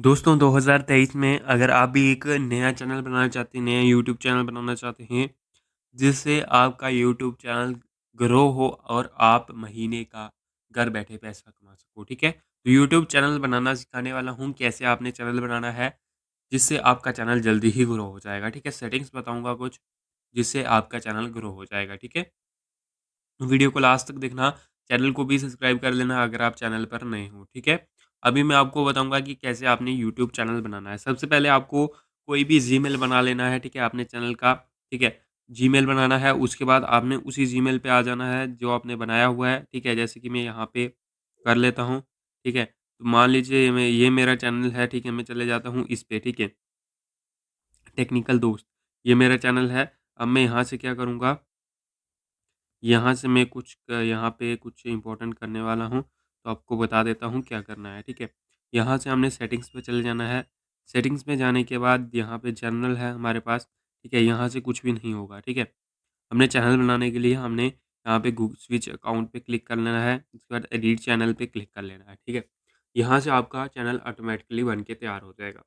दोस्तों 2023 में अगर आप भी एक नया चैनल बनाना चाहते हैं नया यूट्यूब चैनल बनाना चाहते हैं जिससे आपका यूट्यूब चैनल ग्रो हो और आप महीने का घर बैठे पैसा कमा सको ठीक है तो यूट्यूब चैनल बनाना सिखाने वाला हूँ कैसे आपने चैनल बनाना है जिससे आपका चैनल जल्दी ही ग्रो हो जाएगा ठीक है सेटिंग्स बताऊँगा कुछ जिससे आपका चैनल ग्रो हो जाएगा ठीक है वीडियो को लास्ट तक देखना चैनल को भी सब्सक्राइब कर लेना अगर आप चैनल पर नए हो ठीक है अभी मैं आपको बताऊंगा कि कैसे आपने यूट्यूब चैनल बनाना है सबसे पहले आपको कोई भी जी बना लेना है ठीक है आपने चैनल का ठीक है जी बनाना है उसके बाद आपने उसी जी मेल आ जाना है जो आपने बनाया हुआ है ठीक है जैसे कि मैं यहाँ पे कर लेता हूँ ठीक है तो मान लीजिए मैं ये मेरा चैनल है ठीक है मैं चले जाता हूँ इस पर ठीक है टेक्निकल दोस्त ये मेरा चैनल है अब मैं यहाँ से क्या करूँगा यहाँ से मैं कुछ यहाँ पे कुछ इम्पोर्टेंट करने वाला हूँ तो आपको बता देता हूँ क्या करना है ठीक है यहाँ से हमने सेटिंग्स पे चले जाना है सेटिंग्स में जाने के बाद यहाँ पे जनरल है हमारे पास ठीक है यहाँ से कुछ भी नहीं होगा ठीक है हमने चैनल बनाने के लिए हमने यहाँ पे स्विच अकाउंट पे क्लिक कर लेना है उसके बाद एडिट चैनल पे क्लिक कर लेना है ठीक है यहाँ से आपका चैनल ऑटोमेटिकली बन के तैयार हो जाएगा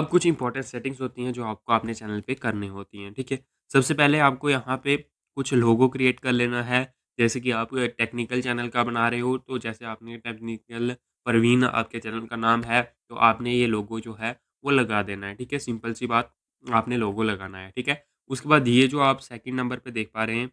अब कुछ इंपॉर्टेंट सेटिंग्स होती हैं जो आपको अपने चैनल पर करनी होती हैं ठीक है सबसे पहले आपको यहाँ पर कुछ लोगो क्रिएट कर लेना है जैसे कि आप टेक्निकल चैनल का बना रहे हो तो जैसे आपने टेक्निकल परवीन आपके चैनल का नाम है तो आपने ये लोगो जो है वो लगा देना है ठीक है सिंपल सी बात आपने लोगो लगाना है ठीक है उसके बाद ये जो आप सेकंड नंबर पे देख पा रहे हैं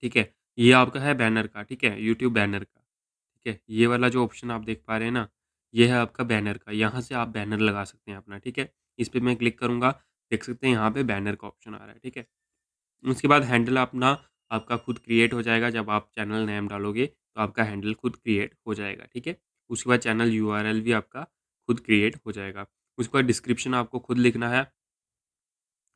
ठीक है ये आपका है बैनर का ठीक है यूट्यूब बैनर का ठीक है ये वाला जो ऑप्शन आप देख पा रहे हैं ना ये है आपका बैनर का यहाँ से आप बैनर लगा सकते हैं अपना ठीक है इस पर मैं क्लिक करूँगा देख सकते हैं यहाँ पे बैनर का ऑप्शन आ रहा है ठीक है उसके बाद हैंडल अपना आपका खुद क्रिएट हो जाएगा जब आप चैनल नेम डालोगे तो आपका हैंडल खुद क्रिएट हो जाएगा ठीक है उसके बाद चैनल यू भी आपका खुद क्रिएट हो जाएगा उसके बाद डिस्क्रिप्शन आपको खुद लिखना है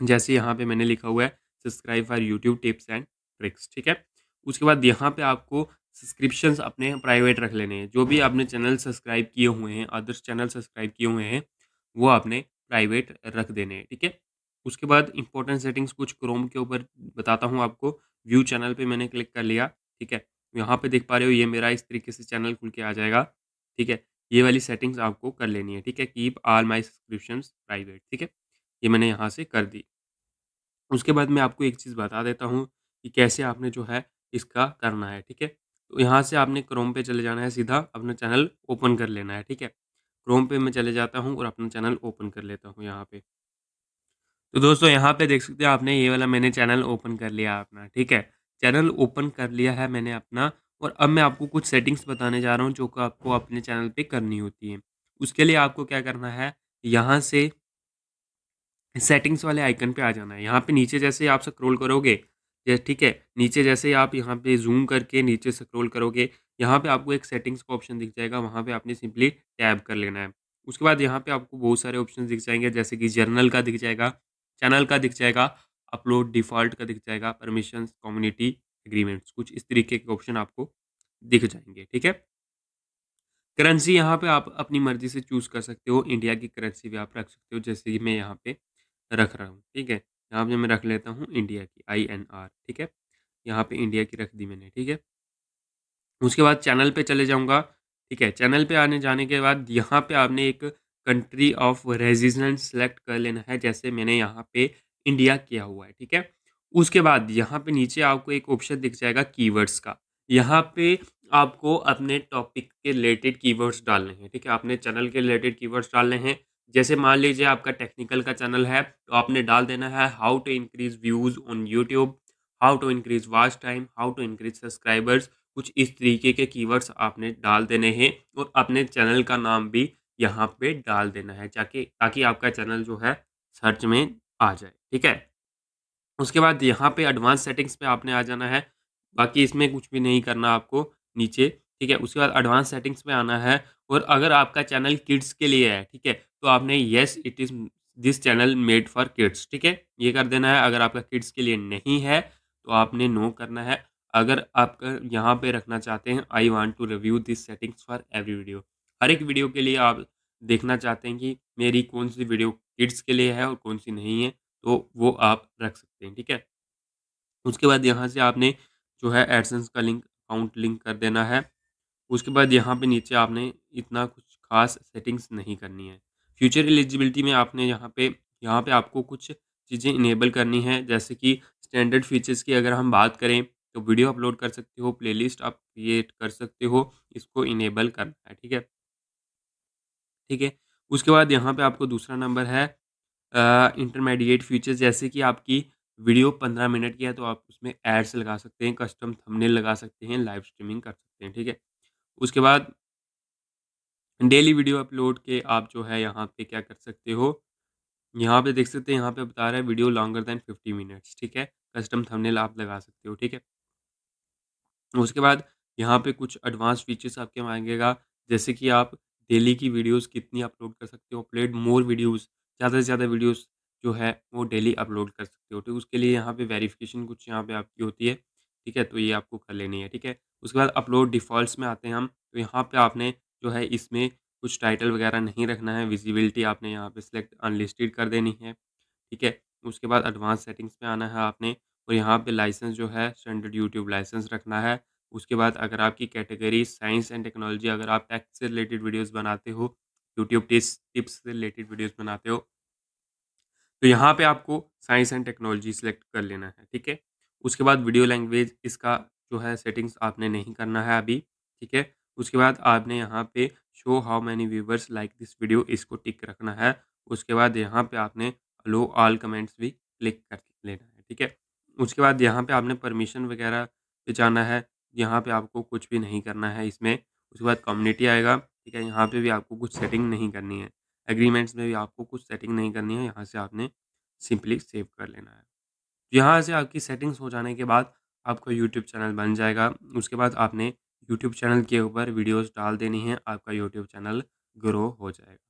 जैसे यहाँ पे मैंने लिखा हुआ है subscribe for YouTube tips and tricks ठीक है उसके बाद यहाँ पे आपको सब्सक्रिप्शन अपने प्राइवेट रख लेने हैं जो भी आपने चैनल सब्सक्राइब किए हुए हैं अदर्स चैनल सब्सक्राइब किए हुए हैं वो आपने प्राइवेट रख देने हैं ठीक है उसके बाद इंपॉर्टेंट सेटिंग्स कुछ क्रोम के ऊपर बताता हूँ आपको व्यू चैनल पे मैंने क्लिक कर लिया ठीक है यहाँ पे देख पा रहे हो ये मेरा इस तरीके से चैनल खुल के आ जाएगा ठीक है ये वाली सेटिंग्स आपको कर लेनी है ठीक है keep all my subscription private ठीक है ये मैंने यहाँ से कर दी उसके बाद मैं आपको एक चीज़ बता देता हूँ कि कैसे आपने जो है इसका करना है ठीक है तो यहाँ से आपने क्रोम पे चले जाना है सीधा अपना चैनल ओपन कर लेना है ठीक है क्रोम पे मैं चले जाता हूँ और अपना चैनल ओपन कर लेता हूँ यहाँ पे तो दोस्तों यहाँ पे देख सकते हो आपने ये वाला मैंने चैनल ओपन कर लिया अपना ठीक है चैनल ओपन कर लिया है मैंने अपना और अब मैं आपको कुछ सेटिंग्स बताने जा रहा हूँ जो कि आपको अपने चैनल पे करनी होती है उसके लिए आपको क्या करना है यहाँ से सेटिंग्स वाले आइकन पे आ जाना है यहाँ पे नीचे जैसे आप स्क्रोल करोगे ठीक है नीचे जैसे आप यहाँ पे जूम करके नीचे स्क्रोल करोगे यहाँ पे आपको एक सेटिंग्स का ऑप्शन दिख जाएगा वहाँ पे आपने सिंपली टैब कर लेना है उसके बाद यहाँ पे आपको बहुत सारे ऑप्शन दिख जाएंगे जैसे कि जर्नल का दिख जाएगा चैनल का दिख जाएगा अपलोड डिफ़ॉल्ट का दिख जाएगा परमिशन कम्युनिटी एग्रीमेंट्स कुछ इस तरीके के ऑप्शन आपको दिख जाएंगे ठीक है करेंसी यहाँ पे आप अपनी मर्जी से चूज़ कर सकते हो इंडिया की करेंसी भी आप रख सकते हो जैसे कि मैं यहाँ पे रख रहा हूँ ठीक है यहाँ पे मैं रख लेता हूँ इंडिया की आई एन आर ठीक है यहाँ पे इंडिया की रख दी मैंने ठीक है उसके बाद चैनल पे चले जाऊँगा ठीक है चैनल पे आने जाने के बाद यहाँ पे आपने एक कंट्री ऑफ रेजिडेंस सेलेक्ट कर लेना है जैसे मैंने यहाँ पे इंडिया किया हुआ है ठीक है उसके बाद यहाँ पे नीचे आपको एक ऑप्शन दिख जाएगा कीवर्ड्स का यहाँ पे आपको अपने टॉपिक के रिलेटेड कीवर्ड्स डालने हैं ठीक है अपने चैनल के रिलेटेड कीवर्ड्स डालने हैं जैसे मान लीजिए आपका टेक्निकल का चैनल है तो आपने डाल देना है how to increase views on YouTube how to increase watch time how to increase subscribers कुछ इस तरीके के कीवर्ड्स आपने डाल देने हैं और अपने चैनल का नाम भी यहाँ पे डाल देना है ताकि ताकि आपका चैनल जो है सर्च में आ जाए ठीक है उसके बाद यहाँ पे एडवांस सेटिंग्स पे आपने आ जाना है बाकी इसमें कुछ भी नहीं करना आपको नीचे ठीक है उसके बाद एडवांस सेटिंग्स में आना है और अगर आपका चैनल किड्स के लिए है ठीक है तो आपने yes it is this channel made for kids ठीक है ये कर देना है अगर आपका किड्स के लिए नहीं है तो आपने नो करना है अगर आपका यहाँ पे रखना चाहते हैं I want to review this settings for every video हर एक वीडियो के लिए आप देखना चाहते हैं कि मेरी कौन सी वीडियो किड्स के लिए है और कौन सी नहीं है तो वो आप रख सकते हैं ठीक है उसके बाद यहाँ से आपने जो है एडसेंस का लिंक अकाउंट लिंक कर देना है उसके बाद यहाँ पे नीचे आपने इतना कुछ खास सेटिंग्स नहीं करनी है फ्यूचर एलिजिबिलिटी में आपने यहाँ पे यहाँ पे आपको कुछ चीज़ें इनेबल करनी है जैसे कि स्टैंडर्ड फीचर्स की अगर हम बात करें तो वीडियो अपलोड कर सकते हो प्लेलिस्ट आप क्रिएट कर सकते हो इसको इनेबल करना है ठीक है ठीक है उसके बाद यहाँ पे आपको दूसरा नंबर है इंटरमीडिएट फीचर्स जैसे कि आपकी वीडियो पंद्रह मिनट की है तो आप उसमें एड्स लगा सकते हैं कस्टम थंबनेल लगा सकते हैं लाइव स्ट्रीमिंग कर सकते हैं ठीक है उसके बाद डेली वीडियो अपलोड के आप जो है यहाँ पे क्या कर सकते हो यहाँ पे देख सकते हैं यहाँ पे बता रहा है video longer than fifty minutes ठीक है कस्टम थंबनेल आप लगा सकते हो ठीक है उसके बाद यहाँ पे कुछ एडवांस फीचर्स आपके मांगेगा जैसे कि आप डेली की वीडियोज़ कितनी अपलोड कर सकते हो, अपलोड मोर वीडियोज़, ज़्यादा से ज़्यादा वीडियोज़ जो है वो डेली अपलोड कर सकते हो। तो उसके लिए यहाँ पे वेरिफ़िकेशन कुछ यहाँ पे आपकी होती है, ठीक है? तो ये आपको कर लेनी है, ठीक है? उसके बाद अपलोड डिफ़ॉल्ट्स में आते हैं हम, तो यहाँ पे आपने जो है इसमें कुछ टाइटल वगैरह नहीं रखना है, विज़िबिलिटी आपने यहाँ पर सिलेक्ट अनलिस्टेड कर देनी है, ठीक है? उसके बाद एडवांस सेटिंग्स में आना है आपने और यहाँ पे लाइसेंस जो है स्टैंडर्ड यूट्यूब लाइसेंस रखना है। उसके बाद अगर आपकी कैटेगरी साइंस एंड टेक्नोलॉजी अगर आप टैक्स से रिलेटेड वीडियोज़ बनाते हो यूट्यूब टिप्स से रिलेटेड वीडियोज बनाते हो तो यहाँ पे आपको साइंस एंड टेक्नोलॉजी सेलेक्ट कर लेना है ठीक है उसके बाद वीडियो लैंग्वेज इसका जो है सेटिंग्स आपने नहीं करना है अभी ठीक है उसके बाद आपने यहाँ पे show how many viewers like this video इसको टिक रखना है उसके बाद यहाँ पे आपने लो ऑल कमेंट्स भी क्लिक कर लेना है ठीक है उसके बाद यहाँ पे आपने परमिशन वगैरह पे जाना है यहाँ पे आपको कुछ भी नहीं करना है इसमें उसके बाद कम्युनिटी आएगा ठीक है यहाँ पे भी आपको कुछ सेटिंग नहीं करनी है एग्रीमेंट्स में भी आपको कुछ सेटिंग नहीं करनी है यहाँ से आपने सिंपली सेव कर लेना है तो यहाँ से आपकी सेटिंग्स हो जाने के बाद आपका यूट्यूब चैनल बन जाएगा उसके बाद आपने यूट्यूब चैनल के ऊपर वीडियोज़ डाल देनी है आपका यूट्यूब चैनल ग्रो हो जाएगा